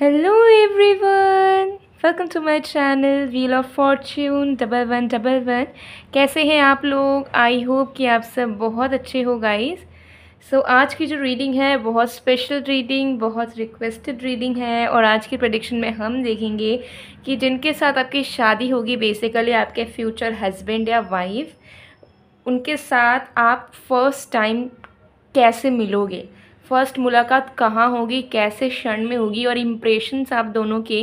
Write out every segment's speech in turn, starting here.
Hello everyone welcome to my channel wheel of fortune double one double one कैसे हैं आप लोग I hope कि आप सब बहुत अच्छे हो गाइस सो so, आज की जो रीडिंग है बहुत स्पेशल रीडिंग बहुत रिक्वेस्टेड रीडिंग है और आज की प्रडिक्शन में हम देखेंगे कि जिनके साथ आपकी शादी होगी बेसिकली आपके फ्यूचर हस्बैंड या वाइफ उनके साथ आप फर्स्ट टाइम कैसे मिलोगे फ़र्स्ट मुलाकात कहाँ होगी कैसे क्षण में होगी और इम्प्रेशंस आप दोनों के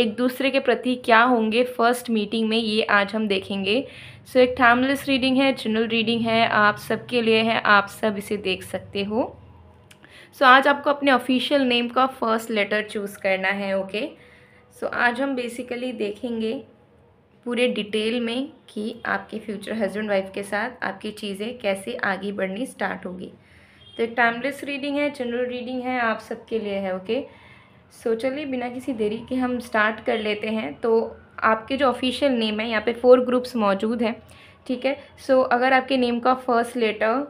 एक दूसरे के प्रति क्या होंगे फर्स्ट मीटिंग में ये आज हम देखेंगे सो so, एक टाइमलेस रीडिंग है जनरल रीडिंग है आप सबके लिए है आप सब इसे देख सकते हो सो so, आज आपको अपने ऑफिशियल नेम का फर्स्ट लेटर चूज़ करना है ओके okay? सो so, आज हम बेसिकली देखेंगे पूरे डिटेल में कि आपके फ्यूचर हस्बैंड वाइफ के साथ आपकी चीज़ें कैसे आगे बढ़नी स्टार्ट होगी तो एक टाइमलेस रीडिंग है जनरल रीडिंग है आप सबके लिए है ओके सो चलिए बिना किसी देरी के हम स्टार्ट कर लेते हैं तो आपके जो ऑफिशियल नेम है यहाँ पे फोर ग्रुप्स मौजूद हैं ठीक है सो so, अगर आपके नेम का first letter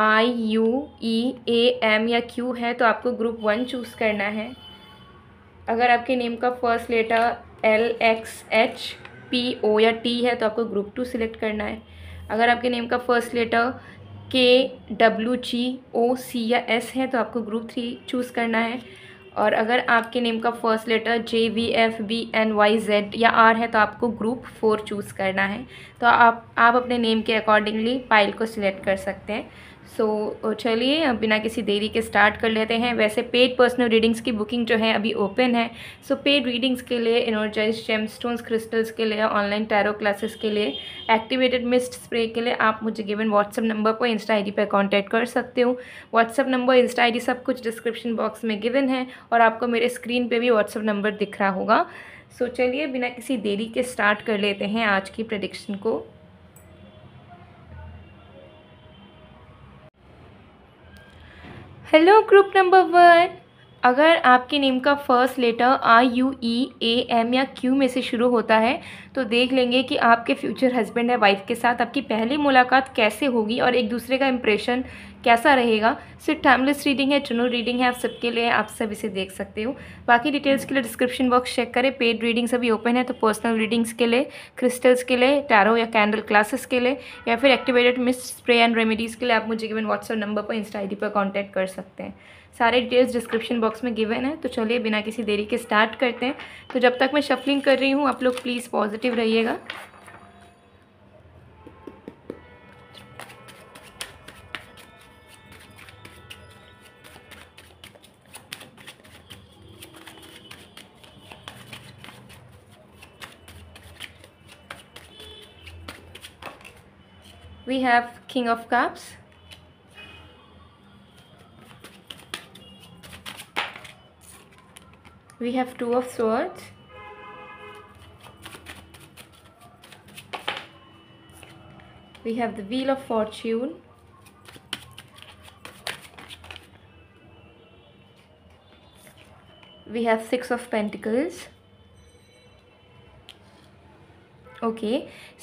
I U E A M या क्यू है तो आपको ग्रुप वन चूज़ करना है अगर आपके नेम का first letter L X H P O या टी है तो आपको ग्रुप टू सिलेक्ट करना है अगर आपके नेम का first letter K W G O C या एस है तो आपको ग्रुप थ्री चूज़ करना है और अगर आपके नेम का first letter J V F B N Y Z या आर है तो आपको ग्रुप फोर चूज़ करना है तो आप आप अपने नेम के अकॉर्डिंगली फाइल को सिलेक्ट कर सकते हैं सो so, चलिए अब बिना किसी देरी के स्टार्ट कर लेते हैं वैसे पेड पर्सनल रीडिंग्स की बुकिंग जो है अभी ओपन है सो पेड रीडिंग्स के लिए इनर्जाइज जेमस्टोन्स क्रिस्टल्स के लिए ऑनलाइन टैरो क्लासेस के लिए एक्टिवेटेड मिस्ट स्प्रे के लिए आप मुझे गिवन व्हाट्सअप नंबर पर इंस्टा आई पर कॉन्टैक्ट कर सकते हो व्हाट्सअप नंबर इंस्टा आई सब कुछ डिस्क्रिप्शन बॉक्स में गिवन है और आपको मेरे स्क्रीन पर भी व्हाट्सअप नंबर दिख रहा होगा सो so, चलिए बिना किसी देरी के स्टार्ट कर लेते हैं आज की प्रडिक्शन को हेलो ग्रुप नंबर वन अगर आपके नेम का first letter I U E A M या क्यू में से शुरू होता है तो देख लेंगे कि आपके फ्यूचर हस्बैंड या वाइफ के साथ आपकी पहली मुलाकात कैसे होगी और एक दूसरे का इम्प्रेशन कैसा रहेगा सिर्फ टाइमलेस रीडिंग है चुनो रीडिंग है आप सबके लिए आप सब इसे देख सकते हो बाकी डिटेल्स के लिए डिस्क्रिप्शन बॉक्स चेक करें पेड रीडिंग्स अभी ओपन है तो पर्सनल रीडिंग्स के लिए क्रिस्टल्स के लिए टैरो या कैंडल क्लासेस के लिए या फिर activated mist spray and remedies के लिए आप मुझे गिवन व्हाट्सअप नंबर पर इंस्टा आई पर कॉन्टैक्ट कर सकते हैं सारे डिटेल्स डिस्क्रिप्शन बॉक्स में गिवन है तो चलिए बिना किसी देरी के स्टार्ट करते हैं तो जब तक मैं शफलिंग कर रही हूँ आप लोग प्लीज़ पॉजिटिव रहिएगा we have king of cups we have two of swords we have the wheel of fortune we have six of pentacles okay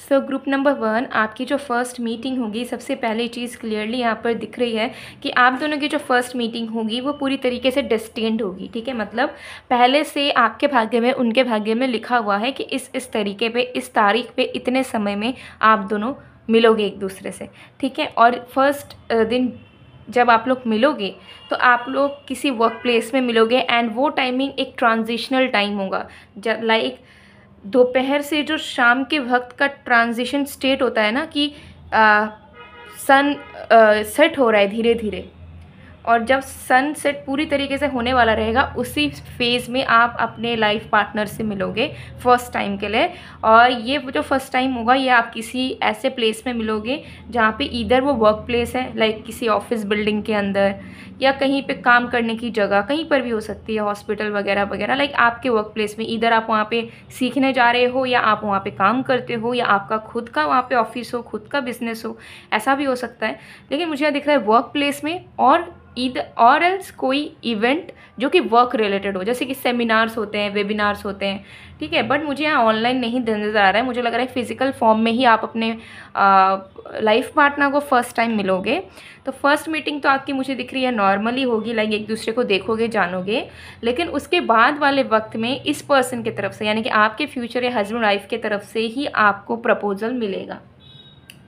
so group number one आपकी जो फर्स्ट मीटिंग होगी सबसे पहले चीज़ क्लियरली यहाँ पर दिख रही है कि आप दोनों की जो फर्स्ट मीटिंग होगी वो पूरी तरीके से डिस्टेंड होगी ठीक है मतलब पहले से आपके भाग्य में उनके भाग्य में लिखा हुआ है कि इस इस तरीके पे इस तारीख पे इतने समय में आप दोनों मिलोगे एक दूसरे से ठीक है और फर्स्ट दिन जब आप लोग मिलोगे तो आप लोग किसी वर्क प्लेस में मिलोगे एंड वो टाइमिंग एक ट्रांजिशनल टाइम होगा लाइक like, दोपहर से जो शाम के वक्त का ट्रांजिशन स्टेट होता है ना कि आ, सन आ, सेट हो रहा है धीरे धीरे और जब सन सेट पूरी तरीके से होने वाला रहेगा उसी फेज़ में आप अपने लाइफ पार्टनर से मिलोगे फर्स्ट टाइम के लिए और ये जो फर्स्ट टाइम होगा ये आप किसी ऐसे प्लेस में मिलोगे जहाँ पे इधर वो वर्क प्लेस है लाइक किसी ऑफिस बिल्डिंग के अंदर या कहीं पे काम करने की जगह कहीं पर भी हो सकती है हॉस्पिटल वगैरह वगैरह लाइक आपके वर्क प्लेस में इधर आप वहाँ पे सीखने जा रहे हो या आप वहाँ पे काम करते हो या आपका खुद का वहाँ पे ऑफिस हो खुद का बिजनेस हो ऐसा भी हो सकता है लेकिन मुझे यहाँ दिख रहा है वर्क प्लेस में और ईद और एल्स कोई इवेंट जो कि वर्क रिलेटेड हो जैसे कि सेमिनार्स होते हैं वेबिनार्स होते हैं ठीक है बट मुझे यहाँ ऑनलाइन नहीं नज़र आ रहा है मुझे लग रहा है फ़िज़िकल फॉर्म में ही आप अपने लाइफ पार्टनर को फ़र्स्ट टाइम मिलोगे तो फर्स्ट मीटिंग तो आपकी मुझे दिख रही है नॉर्मली होगी लाइक एक दूसरे को देखोगे जानोगे लेकिन उसके बाद वाले वक्त में इस पर्सन की तरफ से यानी कि आपके फ्यूचर या हस्बैंड वाइफ के तरफ से ही आपको प्रपोज़ल मिलेगा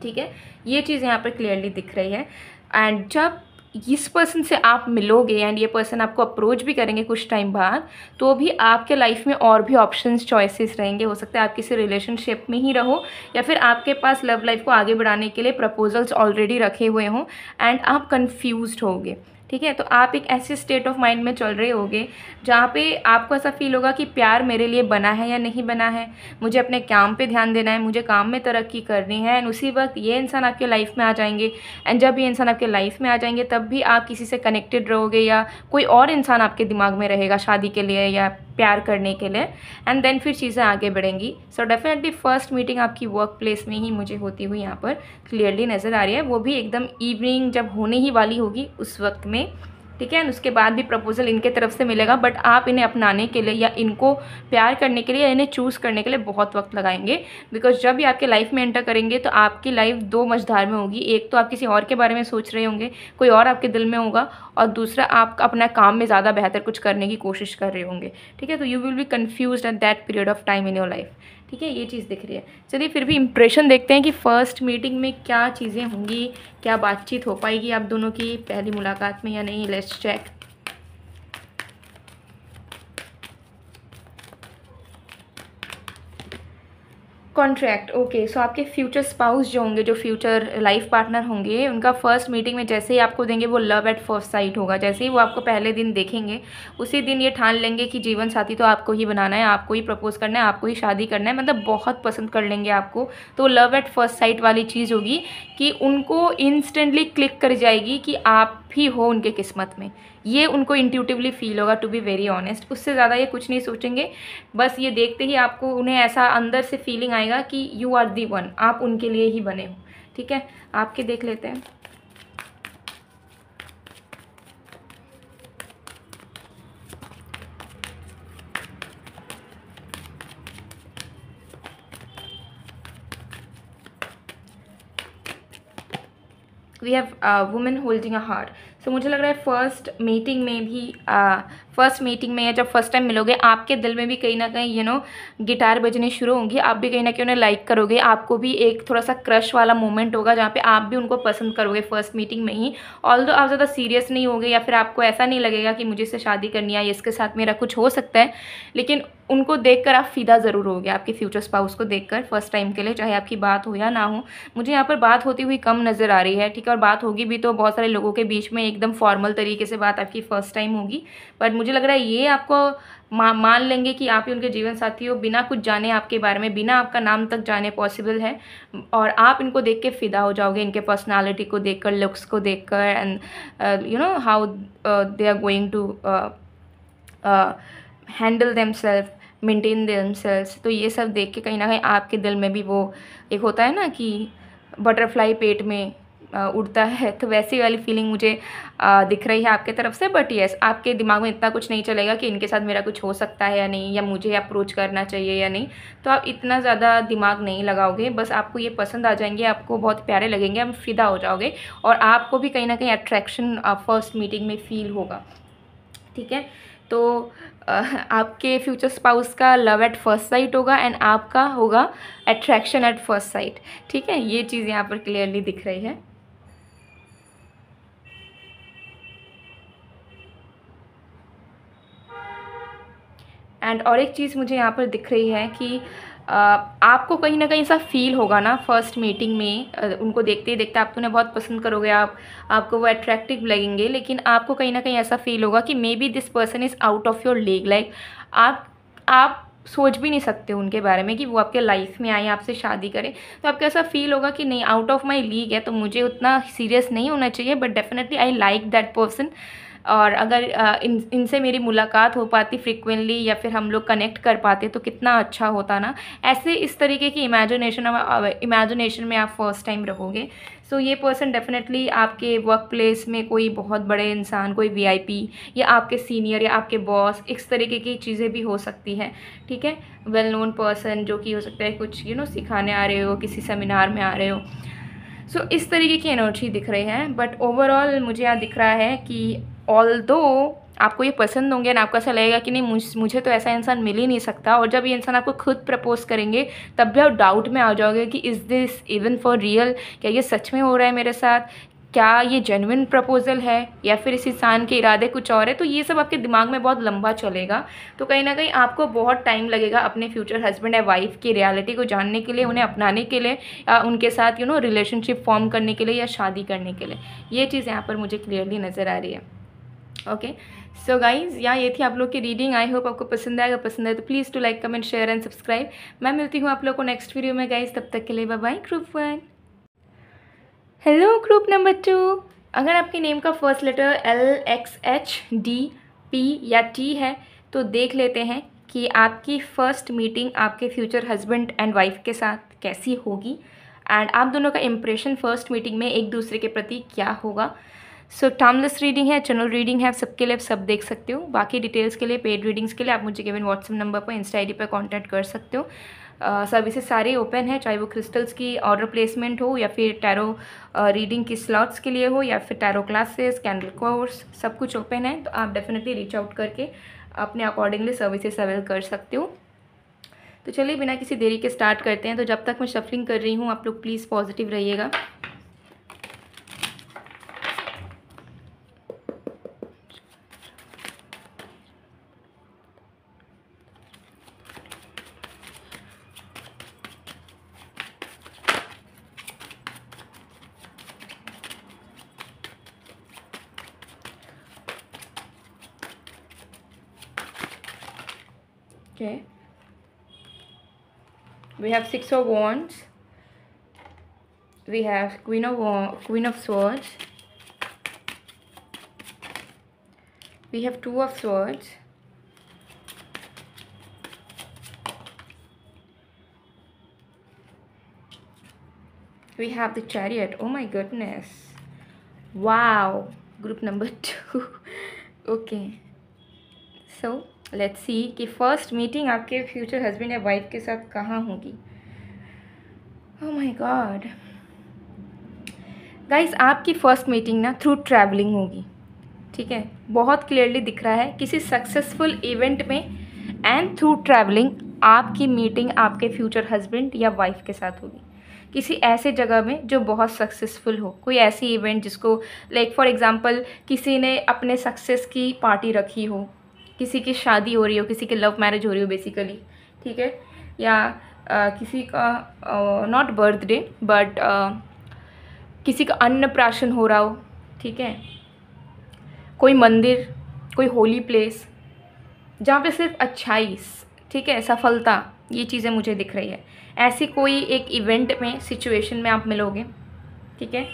ठीक है ये चीज़ यहाँ पर क्लियरली दिख रही है एंड जब इस पर्सन से आप मिलोगे एंड ये पर्सन आपको अप्रोच भी करेंगे कुछ टाइम बाद तो भी आपके लाइफ में और भी ऑप्शंस चॉइसेस रहेंगे हो सकता है आप किसी रिलेशनशिप में ही रहो या फिर आपके पास लव लाइफ को आगे बढ़ाने के लिए प्रपोजल्स ऑलरेडी रखे हुए हों एंड आप कन्फ्यूज होगे ठीक है तो आप एक ऐसे स्टेट ऑफ माइंड में चल रहे होगे जहाँ पे आपको ऐसा फील होगा कि प्यार मेरे लिए बना है या नहीं बना है मुझे अपने काम पे ध्यान देना है मुझे काम में तरक्की करनी है एंड उसी वक्त ये इंसान आपके लाइफ में आ जाएंगे एंड जब ये इंसान आपके लाइफ में आ जाएंगे तब भी आप किसी से कनेक्टेड रहोगे या कोई और इंसान आपके दिमाग में रहेगा शादी के लिए या प्यार करने के लिए एंड देन फिर चीज़ें आगे बढ़ेंगी सो डेफिनेटली फर्स्ट मीटिंग आपकी वर्क प्लेस में ही मुझे होती हुई यहाँ पर क्लियरली नज़र आ रही है वो भी एकदम इवनिंग जब होने ही वाली होगी उस वक्त में में ठीक है उसके बाद भी प्रपोज़ल इनके तरफ से मिलेगा बट आप इन्हें अपनाने के लिए या इनको प्यार करने के लिए या इन्हें चूज़ करने के लिए बहुत वक्त लगाएंगे बिकॉज जब भी आपके लाइफ में एंटर करेंगे तो आपकी लाइफ दो मझधार में होगी एक तो आप किसी और के बारे में सोच रहे होंगे कोई और आपके दिल में होगा और दूसरा आप अपना काम में ज़्यादा बेहतर कुछ करने की कोशिश कर रहे होंगे ठीक है तो यू विल भी confuse at that period of time in your life ठीक है ये चीज़ दिख रही है चलिए फिर भी इम्प्रेशन देखते हैं कि फ़र्स्ट मीटिंग में क्या चीज़ें होंगी क्या बातचीत हो पाएगी आप दोनों की पहली मुलाकात में या नहीं let's check contract okay so आपके फ्यूचर स्पाउस जो होंगे जो फ्यूचर लाइफ पार्टनर होंगे उनका फर्स्ट मीटिंग में जैसे ही आपको देंगे वो लव एट फर्स्ट साइट होगा जैसे ही वो आपको पहले दिन देखेंगे उसी दिन ये ठान लेंगे कि जीवन साथी तो आपको ही बनाना है आपको ही प्रपोज करना है आपको ही शादी करना है मतलब बहुत पसंद कर लेंगे आपको तो लव एट फर्स्ट साइट वाली चीज़ होगी कि उनको इंस्टेंटली क्लिक कर जाएगी कि आप ही हो उनके किस्मत में ये उनको इंट्यूटिवली फील होगा टू बी वेरी ऑनेस्ट उससे ज़्यादा ये कुछ नहीं सोचेंगे बस ये देखते ही आपको उन्हें ऐसा अंदर से फीलिंग आएगा कि यू आर दी वन आप उनके लिए ही बने हो ठीक है आपके देख लेते हैं we have a woman holding a heart so so, मुझे लग रहा है फर्स्ट मीटिंग में भी फर्स्ट मीटिंग में या जब फर्स्ट टाइम मिलोगे आपके दिल में भी कहीं ना कहीं यू नो गिटार बजने शुरू होंगी आप भी कहीं ना कहीं उन्हें लाइक करोगे आपको भी एक थोड़ा सा क्रश वाला मोमेंट होगा जहाँ पे आप भी उनको पसंद करोगे फर्स्ट मीटिंग में ही ऑल आप ज़्यादा सीरियस नहीं होगे या फिर आपको ऐसा नहीं लगेगा कि मुझे इससे शादी करनी है या इसके साथ मेरा कुछ हो सकता है लेकिन उनको देख आप फ़िदा ज़रूर होगे आपके फ्यूचर स्पाउस को देख फर्स्ट टाइम के लिए चाहे आपकी बात हो या ना हो मुझे यहाँ पर बात होती हुई कम नज़र आ रही है ठीक है और बात होगी भी तो बहुत सारे लोगों के बीच में एकदम फॉर्मल तरीके से बात आपकी फ़र्स्ट टाइम होगी बट मुझे लग रहा है ये आपको मा, मान लेंगे कि आप ही उनके जीवन साथी हो बिना कुछ जाने आपके बारे में बिना आपका नाम तक जाने पॉसिबल है और आप इनको देख के फ़िदा हो जाओगे इनके पर्सनालिटी को देख कर लुक्स को देख कर and you know how they are going to handle them self maintain them self तो ये सब देख के कहीं ना कहीं आपके दिल में भी वो एक होता है ना कि बटरफ्लाई पेट में उड़ता है तो वैसी वाली फीलिंग मुझे दिख रही है आपके तरफ से बट येस आपके दिमाग में इतना कुछ नहीं चलेगा कि इनके साथ मेरा कुछ हो सकता है या नहीं या मुझे अप्रोच करना चाहिए या नहीं तो आप इतना ज़्यादा दिमाग नहीं लगाओगे बस आपको ये पसंद आ जाएंगे आपको बहुत प्यारे लगेंगे आप फिदा हो जाओगे और आपको भी कहीं ना कहीं अट्रैक्शन फर्स्ट मीटिंग में फ़ील होगा ठीक है तो आपके फ्यूचर स्पाउस का लव एट फर्स्ट साइट होगा एंड आपका होगा अट्रैक्शन एट फर्स्ट साइट ठीक है ये चीज़ यहाँ पर क्लियरली दिख रही है एंड और एक चीज़ मुझे यहाँ पर दिख रही है कि आपको कहीं ना कहीं ऐसा फील होगा ना फर्स्ट मीटिंग में उनको देखते देखते आप उन्हें बहुत पसंद करोगे आप आपको वो अट्रैक्टिव लगेंगे लेकिन आपको कहीं ना कहीं ऐसा फील होगा कि maybe this person is out of your league like आप आप सोच भी नहीं सकते उनके बारे में कि वो आपके लाइफ में आए आपसे शादी करें तो आपको ऐसा फील होगा कि नहीं आउट ऑफ माई लीग है तो मुझे उतना सीरियस नहीं होना चाहिए but definitely I like that person और अगर इन इनसे मेरी मुलाकात हो पाती फ्रिक्वेंटली या फिर हम लोग कनेक्ट कर पाते तो कितना अच्छा होता ना ऐसे इस तरीके की इमेजिनेशन इमेजिनेशन में आप फर्स्ट टाइम रहोगे सो so, ये पर्सन डेफिनेटली आपके वर्क प्लेस में कोई बहुत बड़े इंसान कोई वीआईपी या आपके सीनियर या आपके बॉस इस तरीके की चीज़ें भी हो सकती हैं ठीक है वेल नोन पर्सन जो कि हो सकता है कुछ यू नो सिखाने आ रहे हो किसी सेमिनार में आ रहे हो सो so, इस तरीके की एनर्जी दिख रही है बट ओवरऑल मुझे यहाँ दिख रहा है कि ऑल दो आपको ये पसंद होंगे ना आपको ऐसा लगेगा कि नहीं मुझ मुझे तो ऐसा इंसान मिल ही नहीं सकता और जब ये इंसान आपको खुद प्रपोज करेंगे तब भी आप डाउट में आ जाओगे कि is this even for real क्या ये सच में हो रहा है मेरे साथ क्या ये जेनविन प्रपोज़ल है या फिर इस इंसान के इरादे कुछ और है तो ये सब आपके दिमाग में बहुत लंबा चलेगा तो कहीं ना कहीं आपको बहुत टाइम लगेगा अपने फ्यूचर हस्बैंड या वाइफ की रियलिटी को जानने के लिए उन्हें अपनाने के लिए या उनके साथ यू नो रिलेशनशिप फॉर्म करने के लिए या शादी करने के लिए ये चीज़ यहाँ पर मुझे क्लियरली नज़र आ रही है ओके सो गाइज या ये थी आप लोग की रीडिंग आई होप आपको पसंद आएगा पसंद आए तो please to like comment share and subscribe मैं मिलती हूँ आप लोग को नेक्स्ट वीडियो में गाइज तब तक के लिए bye bye group one hello group number two अगर आपके नेम का first letter L X H D P या टी है तो देख लेते हैं कि आपकी फ़र्स्ट मीटिंग आपके फ्यूचर हस्बैंड एंड वाइफ के साथ कैसी होगी एंड आप दोनों का इम्प्रेशन फ़र्स्ट मीटिंग में एक दूसरे के प्रति क्या होगा सो टाइमलेस रीडिंग है जनरल रीडिंग है आप सबके लिए आप सब देख सकते हो बाकी डिटेल्स के लिए पेड रीडिंग्स के लिए आप मुझे केवन व्हाट्सअप नंबर पर इंस्टा आई पर कॉन्टैक्ट कर सकते हो सर्विसेज सारे ओपन है चाहे वो क्रिस्टल्स की ऑर्डर प्लेसमेंट हो या फिर टैरो रीडिंग की स्लॉट्स के लिए हो या फिर टैरो क्लासेस कैंडल कोर्स सब कुछ ओपन है तो आप डेफिनेटली रीच आउट करके अपने अकॉर्डिंगली सर्विसेज अवेल कर सकते हो तो चलिए बिना किसी देरी के स्टार्ट करते हैं तो जब तक मैं शफलिंग कर रही हूँ आप लोग प्लीज़ पॉजिटिव रहिएगा okay we have six of wands we have queen of queen of swords we have two of swords we have the chariot oh my goodness wow group number two okay so let's see कि first meeting आपके future husband या wife के साथ कहाँ होगी oh my god guys आपकी first meeting ना through travelling होगी ठीक है बहुत क्लियरली दिख रहा है किसी सक्सेसफुल इवेंट में एंड थ्रू ट्रैवलिंग आपकी मीटिंग आपके फ्यूचर हस्बैंड या वाइफ के साथ होगी किसी ऐसे जगह में जो बहुत सक्सेसफुल हो कोई ऐसी इवेंट जिसको लाइक फॉर एग्ज़ाम्पल किसी ने अपने सक्सेस की पार्टी रखी हो किसी की शादी हो रही हो किसी के लव मैरिज हो रही हो बेसिकली ठीक है या आ, किसी का नॉट बर्थडे बट किसी का अन्नप्राशन हो रहा हो ठीक है कोई मंदिर कोई होली प्लेस जहाँ पे सिर्फ अच्छाई ठीक है सफलता ये चीज़ें मुझे दिख रही है ऐसी कोई एक इवेंट में सिचुएशन में आप मिलोगे ठीक है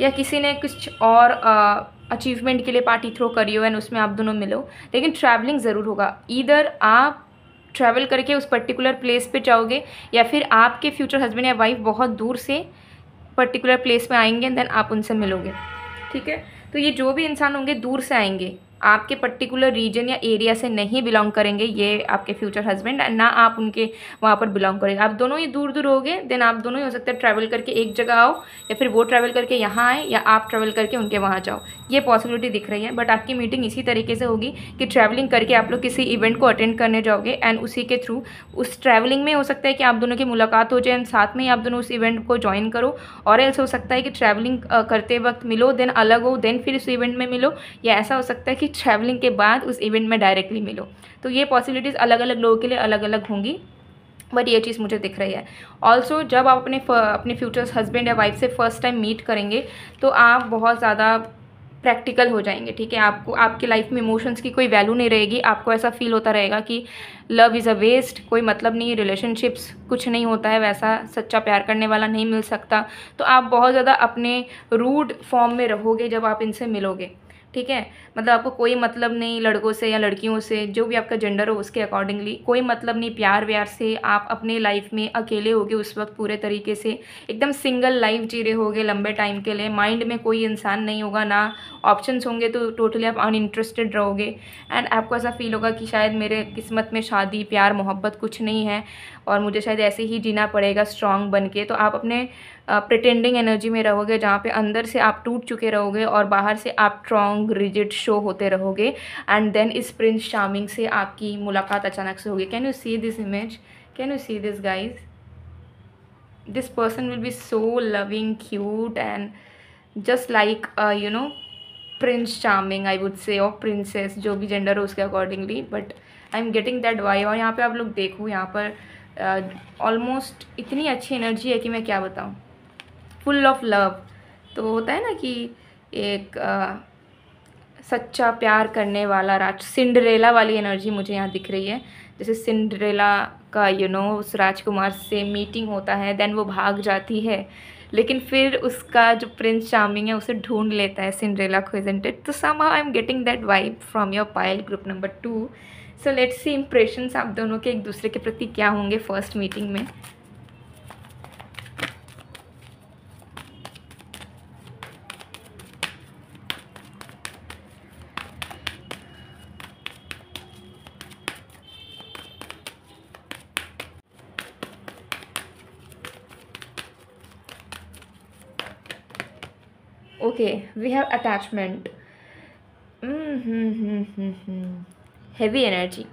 या किसी ने कुछ और आ, अचीवमेंट के लिए पार्टी थ्रो करी हो एंड उसमें आप दोनों मिलो लेकिन ट्रैवलिंग ज़रूर होगा इधर आप ट्रैवल करके उस पर्टिकुलर प्लेस पे जाओगे या फिर आपके फ्यूचर हस्बैंड या वाइफ बहुत दूर से पर्टिकुलर प्लेस में आएंगे एंड देन आप उनसे मिलोगे ठीक है तो ये जो भी इंसान होंगे दूर से आएंगे आपके पर्टिकुलर रीजन या एरिया से नहीं बिलोंग करेंगे ये आपके फ्यूचर हस्बैंड एंड ना आप उनके वहाँ पर बिलोंग करेंगे आप दोनों ही दूर दूर हो गए देन आप दोनों ही हो सकता है ट्रैवल करके एक जगह आओ या फिर वो ट्रैवल करके यहाँ आए या आप ट्रैवल करके उनके वहाँ जाओ ये पॉसिबिलिटी दिख रही है बट आपकी मीटिंग इसी तरीके से होगी कि ट्रैवलिंग करके आप लोग किसी इवेंट को अटेंड करने जाओगे एंड उसी के थ्रू उस ट्रैवलिंग में हो सकता है कि आप दोनों की मुलाकात हो जाए एंड साथ में ही आप दोनों उस इवेंट को ज्वाइन करो और एल्स हो सकता है कि ट्रैवलिंग करते वक्त मिलो देन अलग हो देन फिर उस इवेंट में मिलो या ऐसा हो सकता है कि ट्रैवलिंग के बाद उस इवेंट में डायरेक्टली मिलो तो ये पॉसिबिलिटीज़ अलग अलग लोगों के लिए अलग अलग होंगी बट ये चीज़ मुझे दिख रही है ऑल्सो जब आप अपने अपने फ्यूचर हस्बैंड या वाइफ से फर्स्ट टाइम मीट करेंगे तो आप बहुत ज़्यादा प्रैक्टिकल हो जाएंगे ठीक है आपको आपकी लाइफ में इमोशंस की कोई वैल्यू नहीं रहेगी आपको ऐसा फील होता रहेगा कि लव इज़ अ वेस्ट कोई मतलब नहीं रिलेशनशिप्स कुछ नहीं होता है वैसा सच्चा प्यार करने वाला नहीं मिल सकता तो आप बहुत ज़्यादा अपने रूड फॉर्म में रहोगे जब आप इनसे मिलोगे ठीक है मतलब आपको कोई मतलब नहीं लड़कों से या लड़कियों से जो भी आपका जेंडर हो उसके अकॉर्डिंगली कोई मतलब नहीं प्यार व्यार से आप अपने लाइफ में अकेले होगे उस वक्त पूरे तरीके से एकदम सिंगल लाइफ जी रहे होगे लंबे टाइम के लिए माइंड में कोई इंसान नहीं होगा ना ऑप्शंस होंगे तो टोटली आप अनइंटरेस्टेड रहोगे एंड आपको ऐसा फील होगा कि शायद मेरे किस्मत में शादी प्यार मोहब्बत कुछ नहीं है और मुझे शायद ऐसे ही जीना पड़ेगा स्ट्रांग बन के तो आप अपने प्रटेंडिंग एनर्जी में रहोगे जहाँ पे अंदर से आप टूट चुके रहोगे और बाहर से आप स्ट्रॉन्ग रिजिड शो होते रहोगे एंड देन इस प्रिंस शामिंग से आपकी मुलाकात अचानक से होगी can you see this image can you see this guys this person will be so loving cute and just like you know prince charming I would say और princess जो भी जेंडर हो उसके accordingly but I am getting that why और यहाँ पे आप लोग देखो यहाँ पर ऑलमोस्ट uh, इतनी अच्छी एनर्जी है कि मैं क्या बताऊँ फुल ऑफ लव तो होता है ना कि एक आ, सच्चा प्यार करने वाला राज सिंड्रेला वाली एनर्जी मुझे यहाँ दिख रही है जैसे सिंड्रेला का यू you नो know, उस राजकुमार से मीटिंग होता है देन वो भाग जाती है लेकिन फिर उसका जो प्रिंस चार्मिंग है उसे ढूंढ लेता है सिंड्रेला को इजेंटेड तो some I am getting that vibe from your pile group number two so let's see impressions आप दोनों के एक दूसरे के प्रति क्या होंगे फर्स्ट मीटिंग में okay we have attachment mm energy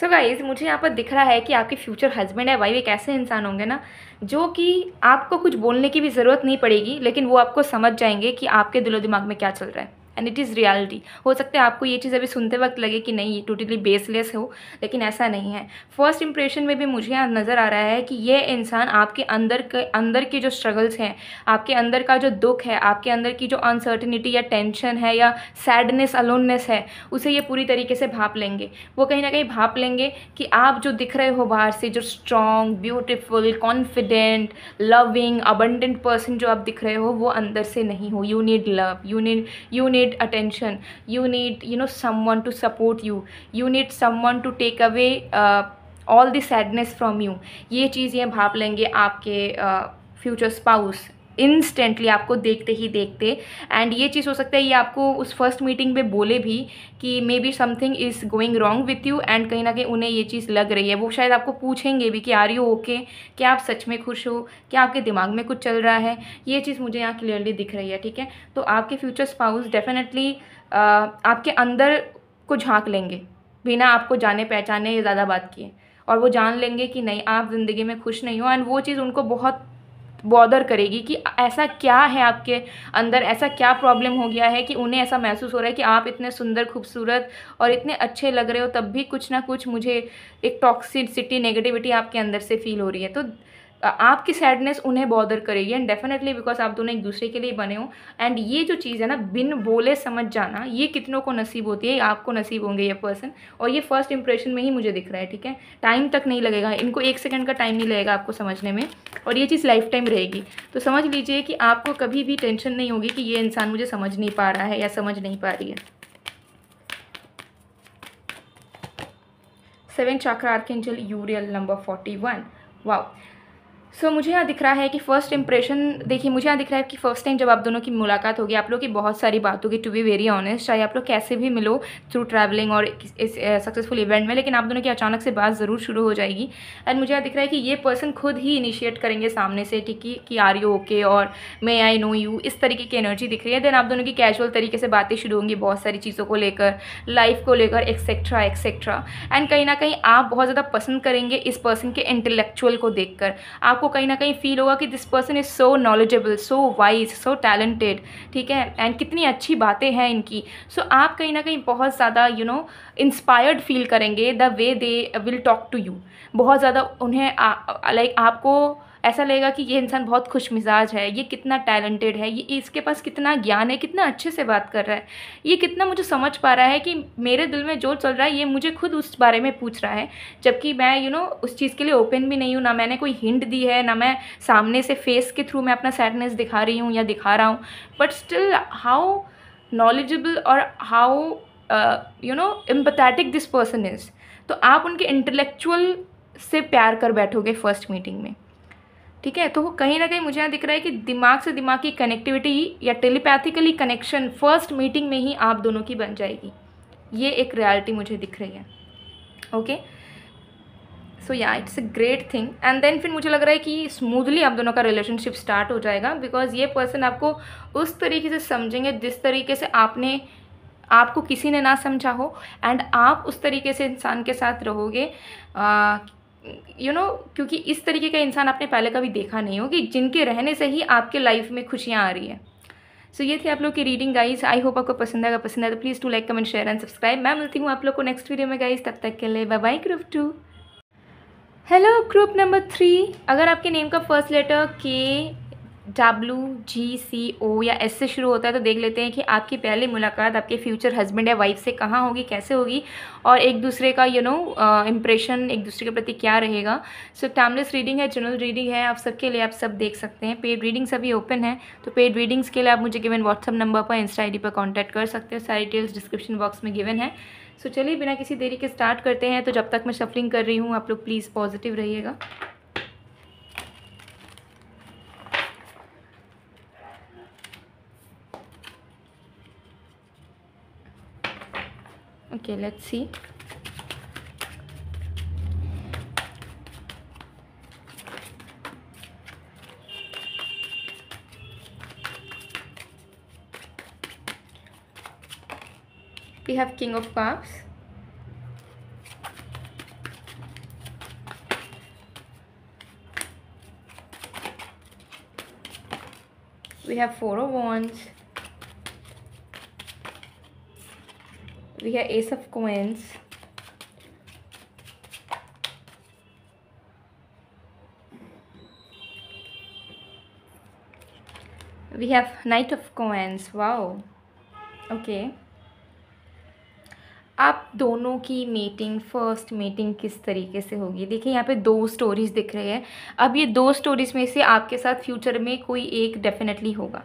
so guys मुझे यहाँ पर दिख रहा है कि आपके फ्यूचर हस्बैंड है वाइफ एक ऐसे इंसान होंगे ना जो कि आपको कुछ बोलने की भी ज़रूरत नहीं पड़ेगी लेकिन वो आपको समझ जाएंगे कि आपके दिलो दिमाग में क्या चल रहा है एंड इट इज़ रियलिटी हो सकता है आपको ये चीज़ अभी सुनते वक्त लगे कि नहीं ये टोटली बेसलेस हो लेकिन ऐसा नहीं है फर्स्ट इंप्रेशन में भी मुझे नज़र आ रहा है कि ये इंसान आपके अंदर के अंदर के जो स्ट्रगल्स हैं आपके अंदर का जो दुख है आपके अंदर की जो अनसर्टनिटी या टेंशन है या सैडनेस अलोननेस है उसे ये पूरी तरीके से भाप लेंगे वो कहीं ना कहीं भाप लेंगे कि आप जो दिख रहे हो बाहर से जो strong beautiful confident loving abundant person जो आप दिख रहे हो वो अंदर से नहीं हो you need love you need you need need attention you need you know someone to support you you need someone to take away uh, all the sadness from you ये चीज़ें भाप लेंगे आपके future spouse इंस्टेंटली आपको देखते ही देखते and ये चीज़ हो सकता है ये आपको उस फर्स्ट मीटिंग में बोले भी कि maybe something is going wrong with you and कहीं ना कहीं उन्हें ये चीज़ लग रही है वो शायद आपको पूछेंगे भी कि आर यू ओके क्या आप सच में खुश हो क्या आपके दिमाग में कुछ चल रहा है ये चीज़ मुझे यहाँ क्लियरली दिख रही है ठीक है तो आपके फ्यूचर स्पाउस डेफिनेटली आपके अंदर को झाँक लेंगे बिना आपको जाने पहचाने ज़्यादा बात किए और वो जान लेंगे कि नहीं आप ज़िंदगी में खुश नहीं हो एंड वो चीज़ उनको बहुत बॉदर करेगी कि ऐसा क्या है आपके अंदर ऐसा क्या प्रॉब्लम हो गया है कि उन्हें ऐसा महसूस हो रहा है कि आप इतने सुंदर खूबसूरत और इतने अच्छे लग रहे हो तब भी कुछ ना कुछ मुझे एक टॉक्सिसिटी नेगेटिविटी आपके अंदर से फील हो रही है तो आपकी सैडनेस उन्हें बॉदर करेगी एंड डेफिनेटली बिकॉज आप दोनों एक दूसरे के लिए बने हो एंड ये जो चीज़ है ना बिन बोले समझ जाना ये कितनों को नसीब होती है आपको नसीब होंगे ये पर्सन और ये फर्स्ट इंप्रेशन में ही मुझे दिख रहा है ठीक है टाइम तक नहीं लगेगा इनको एक सेकेंड का टाइम नहीं लगेगा आपको समझने में और ये चीज़ लाइफ टाइम रहेगी तो समझ लीजिए कि आपको कभी भी टेंशन नहीं होगी कि ये इंसान मुझे समझ नहीं पा रहा है या समझ नहीं पा रही है seven chakra archangel Uriel number forty one wow so so, मुझे यहाँ दिख रहा है कि फ़र्स्ट इंप्रेशन देखिए मुझे यहाँ दिख रहा है कि फ़र्स्ट टाइम जब आप दोनों की मुलाकात होगी आप लोग की बहुत सारी बात होगी टू बी वेरी ऑनेस्ट चाहे आप लोग कैसे भी मिलो थ्रू ट्रैवलिंग और इस सक्सेसफुल इवेंट में लेकिन आप दोनों की अचानक से बात ज़रूर शुरू हो जाएगी एंड मुझे यहाँ दिख रहा है कि ये पर्सन खुद ही इनिशिएट करेंगे सामने से ठीक है कि आर यू ओके और मे आई नो यू इस तरीके की एनर्जी दिख रही है देन आप दोनों की कैजुअल तरीके से बातें शुरू होंगी बहुत सारी चीज़ों को लेकर लाइफ को लेकर एक्सेट्रा एक्सेट्रा एंड कहीं ना कहीं आप बहुत ज़्यादा पसंद करेंगे इस पर्सन के इंटेलेक्चुअल को देखकर आपको आपको कहीं ना कहीं फील होगा कि this person is so knowledgeable so wise so talented ठीक है एंड कितनी अच्छी बातें हैं इनकी सो so, आप कहीं ना कहीं बहुत ज़्यादा यू नो इंस्पायर्ड फील करेंगे the way they will talk to you बहुत ज़्यादा उन्हें लाइक like, आपको ऐसा लगेगा कि ये इंसान बहुत खुश मिजाज है ये कितना टैलेंटेड है ये इसके पास कितना ज्ञान है कितना अच्छे से बात कर रहा है ये कितना मुझे समझ पा रहा है कि मेरे दिल में जो चल रहा है ये मुझे खुद उस बारे में पूछ रहा है जबकि मैं यू नो उस चीज़ के लिए ओपन भी नहीं हूँ ना मैंने कोई हिंट दी है ना मैं सामने से फेस के थ्रू मैं अपना सैडनेस दिखा रही हूँ या दिखा रहा हूँ बट स्टिल हाउ नॉलेजबल और how you know empathetic this person is तो आप उनके इंटेलेक्चुअल से प्यार कर बैठोगे फर्स्ट मीटिंग में ठीक है तो वो कहीं ना कहीं मुझे यहाँ दिख रहा है कि दिमाग से दिमाग की कनेक्टिविटी या टेलीपैथिकली कनेक्शन फर्स्ट मीटिंग में ही आप दोनों की बन जाएगी ये एक रियलिटी मुझे दिख रही है ओके सो या it's a great thing and then फिर मुझे लग रहा है कि स्मूथली आप दोनों का रिलेशनशिप स्टार्ट हो जाएगा बिकॉज ये पर्सन आपको उस तरीके से समझेंगे जिस तरीके से आपने आपको किसी ने ना समझा हो एंड आप उस तरीके से इंसान के साथ रहोगे यू नो क्योंकि इस तरीके का इंसान आपने पहले कभी देखा नहीं हो कि जिनके रहने से ही आपके लाइफ में खुशियाँ आ रही है सो so, ये थे आप लोग की रीडिंग गाइस आई होप आपको पसंद आएगा पसंद आए तो please to like comment share and subscribe मैं मिलती हूँ आप लोग को नेक्स्ट वीडियो में गाइस तब तक के लिए bye bye group two hello group number three अगर आपके नेम का first letter K W G C O या एस से शुरू होता है तो देख लेते हैं कि आपकी पहली मुलाकात आपके फ्यूचर हस्बैंड या वाइफ से कहाँ होगी कैसे होगी और एक दूसरे का यू नो इम्प्रेशन एक दूसरे के प्रति क्या रहेगा सो टाइमलेस रीडिंग है जनरल रीडिंग है आप सबके लिए आप सब देख सकते हैं पेड रीडिंग्स अभी ओपन है तो पेड रीडिंग्स के लिए आप मुझे गिवन व्हाट्सअप नंबर पर इंस्टा आई पर कॉन्टैक्ट कर सकते हैं सारी डिटेल्स डिस्क्रिप्शन बॉक्स में गिवन है सो so, चलिए बिना किसी देरी के स्टार्ट करते हैं तो जब तक मैं शफलिंग कर रही हूँ आप लोग प्लीज़ पॉजिटिव रहिएगा Okay, let's see. We have King of Cups. We have Four of Wands. we have ace of coins we have knight of coins wow okay आप दोनों की मीटिंग फर्स्ट मीटिंग किस तरीके से होगी देखिए यहाँ पे दो स्टोरीज दिख रही है अब ये दो स्टोरीज में से आपके साथ फ्यूचर में कोई एक डेफिनेटली होगा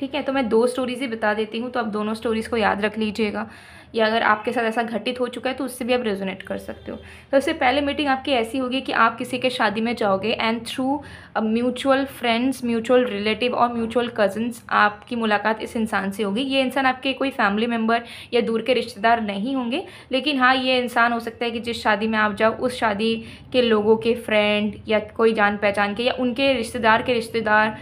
ठीक है तो मैं दो स्टोरीज़ ही बता देती हूँ तो आप दोनों स्टोरीज़ को याद रख लीजिएगा या अगर आपके साथ ऐसा घटित हो चुका है तो उससे भी आप रेजोनेट कर सकते हो तो उससे पहले मीटिंग आपकी ऐसी होगी कि आप किसी के शादी में जाओगे and through mutual friends mutual relative और म्यूचुअल कजन्स आपकी मुलाकात इस इंसान से होगी ये इंसान आपके कोई फैमिली मेम्बर या दूर के रिश्तेदार नहीं होंगे लेकिन हाँ ये इंसान हो सकता है कि जिस शादी में आप जाओ उस शादी के लोगों के फ्रेंड या कोई जान पहचान के या उनके रिश्तेदार के रिश्तेदार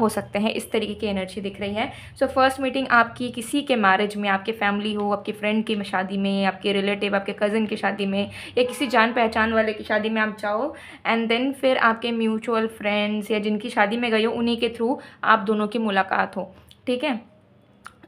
हो सकते हैं इस तरीके की एनर्जी दिख रही है सो फर्स्ट मीटिंग आपकी किसी के मैरिज में आपके फैमिली हो आपके फ्रेंड की शादी में आपके रिलेटिव आपके कज़न की शादी में या किसी जान पहचान वाले की शादी में आप जाओ एंड देन फिर आपके म्यूचुअल फ्रेंड्स या जिनकी शादी में गए हो उन्हीं के थ्रू आप दोनों की मुलाकात हो ठीक है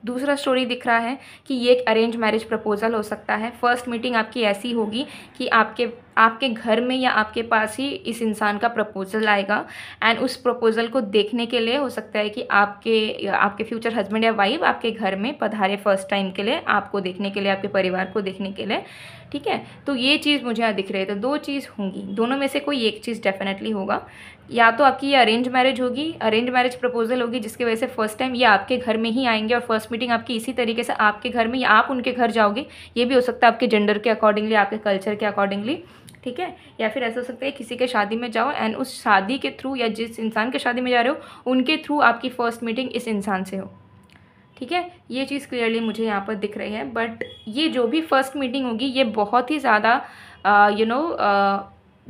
दूसरा स्टोरी दिख रहा है कि ये एक अरेंज मैरिज प्रपोज़ल हो सकता है फर्स्ट मीटिंग आपकी ऐसी होगी कि आपके आपके घर में या आपके पास ही इस इंसान का प्रपोज़ल आएगा एंड उस प्रपोज़ल को देखने के लिए हो सकता है कि आपके आपके फ्यूचर हस्बैंड या वाइफ आपके घर में पधारे फर्स्ट टाइम के लिए आपको देखने के लिए आपके परिवार को देखने के लिए ठीक है तो ये चीज़ मुझे यहाँ दिख रही है तो दो चीज़ होंगी दोनों में से कोई एक चीज़ डेफिनेटली होगा या तो आपकी ये अरेंज मैरिज होगी अरेंज मैरिज प्रपोजल होगी जिसके वजह से फर्स्ट टाइम ये आपके घर में ही आएंगे और फर्स्ट मीटिंग आपकी इसी तरीके से आपके घर में या आप उनके घर जाओगे ये भी हो सकता है आपके जेंडर के अकॉर्डिंगली आपके कल्चर के अकॉर्डिंगली ठीक है या फिर ऐसा हो सकता है किसी के शादी में जाओ एंड उस शादी के थ्रू या जिस इंसान के शादी में जा रहे हो उनके थ्रू आपकी फ़र्स्ट मीटिंग इस इंसान से हो ठीक है ये चीज़ क्लियरली मुझे यहाँ पर दिख रही है बट ये जो भी फर्स्ट मीटिंग होगी ये बहुत ही ज़्यादा यू नो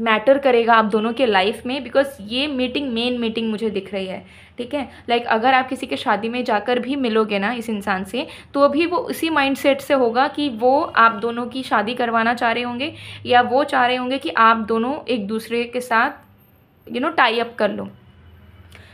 मैटर करेगा आप दोनों के लाइफ में बिकॉज ये मीटिंग मेन मीटिंग मुझे दिख रही है ठीक है लाइक अगर आप किसी के शादी में जाकर भी मिलोगे ना इस इंसान से तो अभी वो उसी माइंड सेट से होगा कि वो आप दोनों की शादी करवाना चाह रहे होंगे या वो चाह रहे होंगे कि आप दोनों एक दूसरे के साथ यू नो टाई अप कर लो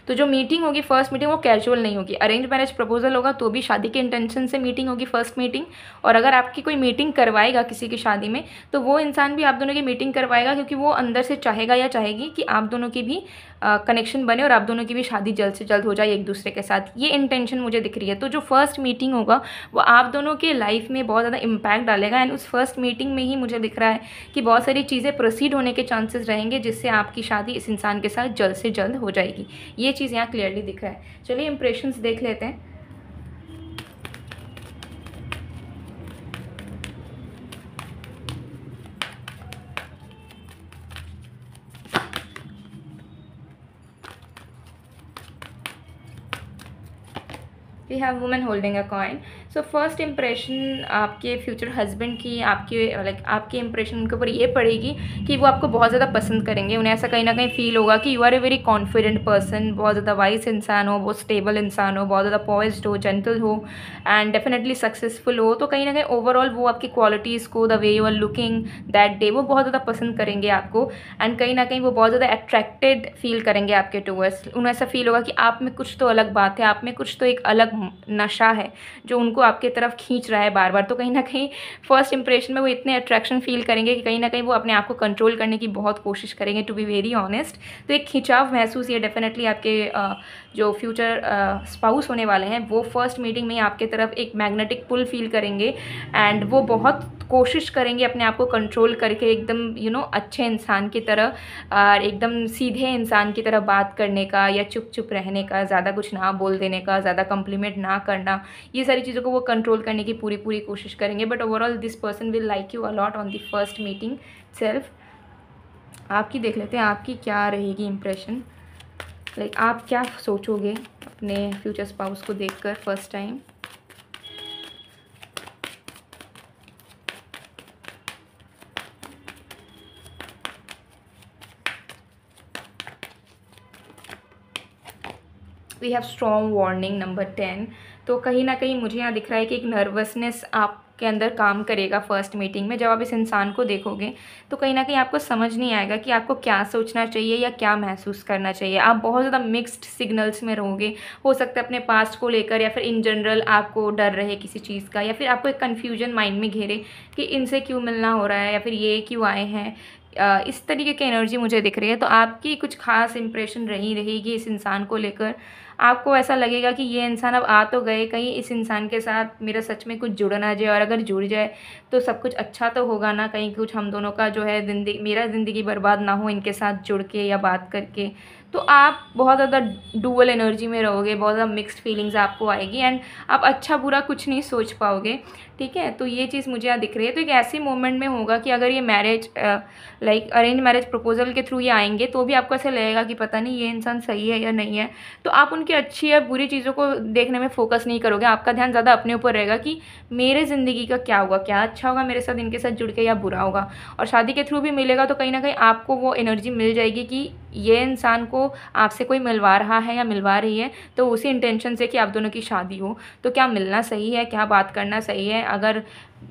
तो जो मीटिंग होगी फर्स्ट मीटिंग वो कैजुअल नहीं होगी अरेंज मैरिज प्रपोजल होगा तो भी शादी के इंटेंशन से मीटिंग होगी फर्स्ट मीटिंग और अगर आपकी कोई मीटिंग करवाएगा किसी की शादी में तो वो इंसान भी आप दोनों की मीटिंग करवाएगा क्योंकि वो अंदर से चाहेगा या चाहेगी कि आप दोनों की भी कनेक्शन बने और आप दोनों की भी शादी जल्द से जल्द हो जाए एक दूसरे के साथ ये इंटेंशन मुझे दिख रही है तो जो फर्स्ट मीटिंग होगा वो आप दोनों के लाइफ में बहुत ज़्यादा इम्पैक्ट डालेगा एंड उस फर्स्ट मीटिंग में ही मुझे दिख रहा है कि बहुत सारी चीज़ें प्रोसीड होने के चांसेस रहेंगे जिससे आपकी शादी इस इंसान के साथ जल्द से जल्द हो जाएगी ये चीज़ यहाँ क्लियरली दिख रहा है चलिए इंप्रेशन देख लेते हैं we have woman holding a coin so first impression आपके फ्यूचर हस्बैंड की आपके लाइक आपके इम्प्रेशन उनके ऊपर ये पड़ेगी कि वो आपको बहुत ज़्यादा पसंद करेंगे उन्हें ऐसा कहीं ना कहीं फ़ील होगा कि you are a very confident person बहुत ज़्यादा वाइस इंसान हो बहुत स्टेबल इंसान हो बहुत ज़्यादा पॉइस्ड हो जेंटल हो एंड डेफिनेटली सक्सेसफुल हो तो कहीं ना कहीं ओवरऑल वो आपकी क्वालिटीज़ को the way you are looking that day वो बहुत ज़्यादा पसंद करेंगे आपको एंड कहीं ना कहीं वो बहुत ज़्यादा अट्रैक्टेड फील करेंगे आपके टूवर्स उन्हें ऐसा फील होगा कि आप में कुछ तो अलग बात है आप में कुछ तो एक अलग नशा है जो उनको आपके तरफ खींच रहा है बार बार तो कहीं ना कहीं फर्स्ट इंप्रेशन में वो इतने अट्रैक्शन फील करेंगे कि कहीं ना कहीं वो अपने आप को कंट्रोल करने की बहुत कोशिश करेंगे टू बी वेरी ऑनेस्ट तो एक खिंचाव महसूस ये डेफिनेटली आपके जो फ्यूचर स्पाउस होने वाले हैं वो फर्स्ट मीटिंग में आपके तरफ एक मैग्नेटिक पुल फील करेंगे एंड वो बहुत कोशिश करेंगे अपने आप को कंट्रोल करके एकदम यू नो अच्छे इंसान की तरह और एकदम सीधे इंसान की तरह बात करने का या चुप चुप रहने का ज़्यादा कुछ ना बोल देने का ज़्यादा कॉम्प्लीमेंट ना करना ये सारी चीज़ों को वो कंट्रोल करने की पूरी पूरी कोशिश करेंगे but overall this person will like you a lot on the first meeting self आपकी देख लेते हैं आपकी क्या रहेगी इम्प्रेशन लाइक like, आप क्या सोचोगे अपने फ्यूचर स्पाउस को देखकर first time we have strong warning number ten तो कहीं ना कहीं मुझे यहाँ दिख रहा है कि एक नर्वसनेस आप के अंदर काम करेगा फर्स्ट मीटिंग में जब आप इस इंसान को देखोगे तो कहीं ना कहीं आपको समझ नहीं आएगा कि आपको क्या सोचना चाहिए या क्या महसूस करना चाहिए आप बहुत ज़्यादा मिक्स्ड सिग्नल्स में रहोगे हो सकता है अपने पास्ट को लेकर या फिर इन जनरल आपको डर रहे किसी चीज़ का या फिर आपको एक कन्फ्यूजन माइंड में घेरे कि इनसे क्यों मिलना हो रहा है या फिर ये क्यों आए हैं इस तरीके की एनर्जी मुझे दिख रही है तो आपकी कुछ खास इंप्रेशन रही रहेगी इस इंसान को लेकर आपको ऐसा लगेगा कि ये इंसान अब आ तो गए कहीं इस इंसान के साथ मेरा सच में कुछ जुड़ ना जाए और अगर जुड़ जाए तो सब कुछ अच्छा तो होगा ना कहीं कुछ हम दोनों का जो है ज़िंदगी मेरा ज़िंदगी बर्बाद ना हो इनके साथ जुड़ के या बात करके तो आप बहुत ज़्यादा डुअल एनर्जी में रहोगे बहुत ज़्यादा मिक्सड फीलिंग्स आपको आएगी एंड आप अच्छा बुरा कुछ नहीं सोच पाओगे ठीक है तो ये चीज़ मुझे यहाँ दिख रही है तो एक ऐसे मोमेंट में होगा कि अगर ये marriage like arrange marriage proposal के थ्रू ये आएंगे तो भी आपको ऐसा लगेगा कि पता नहीं ये इंसान सही है या नहीं है तो आप उनकी अच्छी या बुरी चीज़ों को देखने में फ़ोकस नहीं करोगे आपका ध्यान ज़्यादा अपने ऊपर रहेगा कि मेरे ज़िंदगी का क्या होगा क्या अच्छा होगा मेरे साथ इनके साथ जुड़ के या बुरा होगा और शादी के थ्रू भी मिलेगा तो कहीं ना कहीं आपको वो एनर्जी मिल जाएगी कि ये इंसान को आपसे कोई मिलवा रहा है या मिलवा रही है तो उसी इंटेंशन से कि आप दोनों की शादी हो तो क्या मिलना सही है क्या बात करना सही है अगर